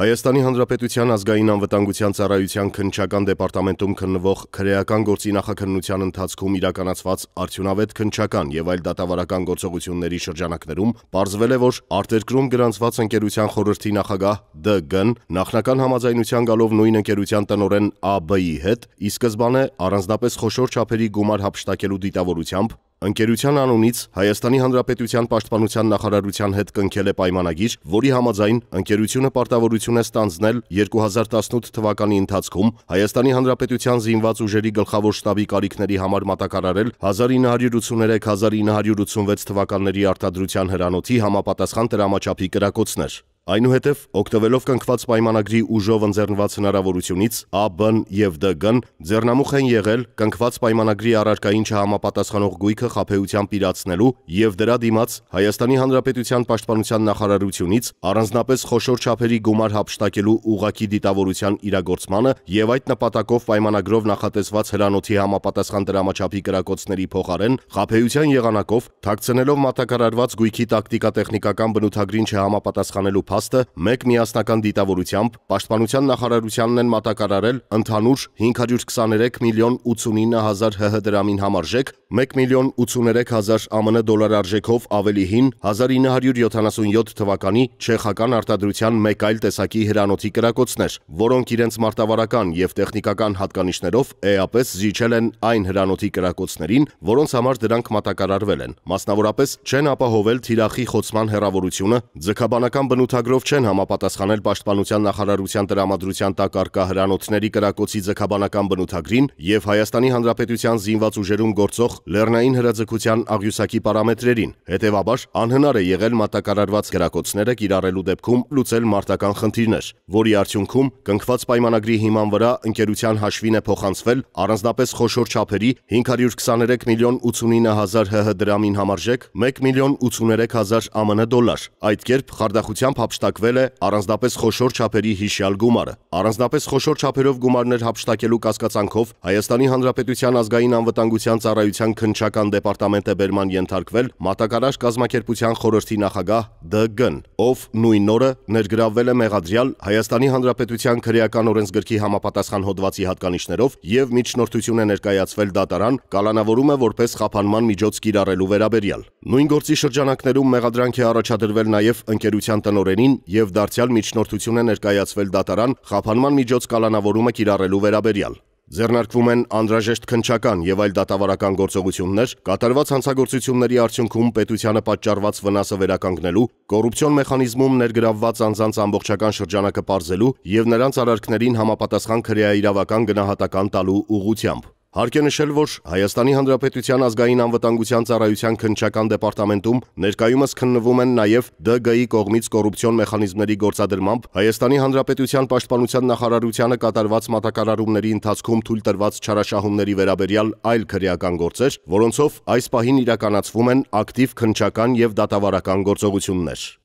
Հայաստանի Հանրապետության ազգային անվտանգության ծառայության քննչական դեպարտամենտում քննվող քրեական գործի նախաքննության ընթացքում իրականացված արդյունավետ քննչական եւ այլ դատավարական գործողությունների շրջանակներում ողջվել է, որ արտերկրում գրանցված ընկերության խորհրդի նախագահ ԴԳ-ն նախնական համաձայնության գալով նույն ընկերության տնօրեն ԱԲ-ի հետ ի սկզբանե առանձնապես խոշոր չափերի գումար հապշտակելու դիտավորությամբ Ընկերության անունից Հայաստանի Հանրապետության Պաշտպանության նախարարության հետ կնքել է պայմանագիր, որի համաձայն ընկերությունը պարտավորություն է ստանձնել 2018 թվականի ընթացքում Հայաստանի Հանրապետության զինված ուժերի գլխավոր շտաբի կարիքների համար մատակարարել 1983-1986 թվականների արտադրության հրանոթի համապատասխան տրամաչափի կրակոցներ։ Այնուհետև, օգտվելով կնքված պայմանագրի ուժով ընձեռնված հնարավորությունից, ԱԲ-ն եւ ԴԳ-ն ձեռնամուխ են եղել կնքված պայմանագրի առարկային չհամապատասխանող գույքը խաբեությամբ իրացնելու եւ դրա դիմաց Հայաստանի Հանրապետության Պաշտպանության նախարարությունից առանձնապես խոշոր չափերի գումար հափշտակելու ուղակի դիտավորության իրագործմանը եւ այդ նպատակով պայմանագրով նախատեսված հրանոթի համապատասխան դրամաչափի կրակոցների փոխարեն խաբեության եղանակով թաքցնելով մատակարարված գույքի տակտիկա-տեխնիկական բնութագրին չհամապատասխանելու փաստը մեկ միասնական դիտավորությամբ Պաշտպանության նախարարությանն են մատակարարել ընդհանուր 523 միլիոն 89 հազար ՀՀ դրամին համարժեք 1 միլիոն 83 հազար ԱՄՆ դոլար արժեքով ավելի հին 1977 թվականի չեխական արտադրության մեկ այլ տեսակի հրանոթի կրակոցներ, որոնք իրենց մարտավարական եւ տեխնիկական հատկանիշներով էապես զիջել են այն հրանոթի կրակոցներին, որոնց համար դրանք մատակարարվել են։ Մասնավորապես չեն ապահովել թիրախի խոցման հեռավորությունը, ձգաբանական բնութ ծրագրով չեն համապատասխանել Պաշտպանության նախարարության տրամադրության տակ արկա հրանոթների կրակոցի ձգաբանական բնութագրին եւ Հայաստանի Հանրապետության զինված ուժերում գործող լեռնային հրաձգության աղյուսակի պարամետրերին։ Հետևաբար անհնար է եղել մատակարարված կրակոցները կիրառելու դեպքում լուծել մարտական խնդիրներ, որի արդյունքում կնքված պայմանագրի հիման վրա ընկերության հաշվին է փոխանցվել առանձնապես խոշոր չափերի 523 միլիոն 89 հազար ՀՀ դրամին համարժեք 1 միլիոն 83 հազար ԱՄՆ դոլար։ Այդ կերպ խարդախությամբ հապշտակվել է առանձնապես խոշոր չափերի հիշյալ գումարը։ Առանձնապես խոշոր չափերով գումարներ հապշտակելու կասկածանքով Հայաստանի Հանրապետության ազգային անվտանգության ծառայության քնչական դեպարտամենտը բերման ենթարկվել մատակարար կազմակերպության խորհրդի նախագահ Դ.Գ-ն, ով նույն օրը ներգրավվել է մեղադրյալ Հայաստանի Հանրապետության քրեական օրենսգրքի համապատասխան հոդվածի հատկանիշներով եւ միջնորդություն է ներկայացվել դատարան, կալանավորում է որպես խափանման միջոց կիրառելու վերաբերյալ։ Նույն գործի շրջանակներում մեղադրանք է առաջադրվել նաեւ ընկերության տնօրենի Գյումրին եւ դարձյալ միջնորդություն է ներկայացվել դատարան խափանման միջոց կալանավորումը կիրառելու վերաբերյալ։ Ձեռնարկվում են անհրաժեշտ քնչական եւ այլ դատավարական գործողություններ, կատարված հանցագործությունների արդյունքում պետությանը պատճառված վնասը վերականգնելու, կոռուպցիոն մեխանիզմում ներգրավված անձանց ամբողջական շրջանակը պարզելու եւ նրանց արարքներին համապատասխան քրեաիրավական գնահատական տալու ուղղությամբ։ Հարկ է նշել, որ Հայաստանի Հանրապետության ազգային անվտանգության ծառայության քննչական դեպարտամենտում ներկայումս քննվում են նաև ԴԳ-ի կողմից կոռուպցիոն մեխանիզմների գործադրմամբ Հայաստանի Հանրապետության Պաշտպանության նախարարությանը կատարված մատակարարումների ընթացքում թույլ տրված չարաշահումների վերաբերյալ այլ քրեական գործեր, որոնցով այս պահին իրականացվում են ակտիվ քննչական եւ դատավարական գործողություններ։